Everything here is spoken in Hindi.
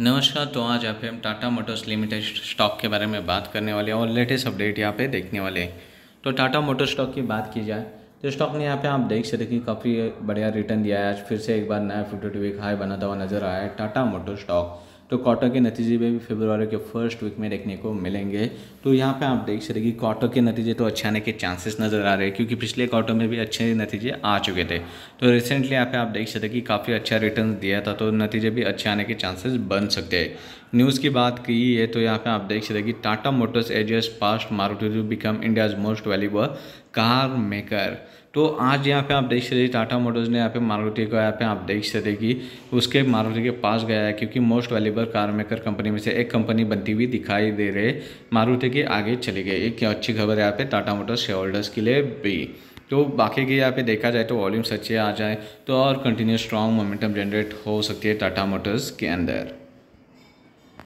नमस्कार तो आज आप हम टाटा मोटर्स लिमिटेड स्टॉक के बारे में बात करने वाले हैं और लेटेस्ट अपडेट यहाँ पे देखने वाले हैं तो टाटा मोटर स्टॉक की बात की जाए तो स्टॉक ने यहाँ पे आप देख सकते कि काफ़ी बढ़िया रिटर्न दिया है आज फिर से एक बार नया फिफ्टी टू वीक हाई बना हुआ नजर आया है टाटा मोटर स्टॉक तो क्वार्टर के नतीजे भी फेबरवरी के फर्स्ट वीक में देखने को मिलेंगे तो यहाँ पे आप देख सकते कि क्वार्टर के नतीजे तो अच्छे आने के चांसेस नज़र आ रहे हैं क्योंकि पिछले क्वार्टर में भी अच्छे नतीजे आ चुके थे तो रिसेंटली यहाँ पे आप देख सकते कि काफ़ी अच्छा रिटर्न दिया था तो नतीजे भी अच्छे आने के चांसेस बन सकते हैं न्यूज़ की बात की है तो यहाँ पे आप देख सकते कि Tata Motors edges past Maruti to become India's most valuable car maker तो आज यहाँ पे आप देख सकते टाटा मोटर्स ने यहाँ पे मारुति को यहाँ पे आप देख सकते कि उसके मारुति के पास गया है क्योंकि most valuable labour car maker company में से एक कंपनी बनती हुई दिखाई दे रहे मारुति के आगे चले गए एक अच्छी खबर है यहाँ पे टाटा मोटर्स शेयर होल्डर्स के लिए भी तो बाकी के यहाँ पे देखा जाए तो वॉल्यूम्स अच्छे आ जाए तो और कंटिन्यू स्ट्रॉन्ग मोमेंटम जनरेट हो सकती है टाटा मोटर्स के अंदर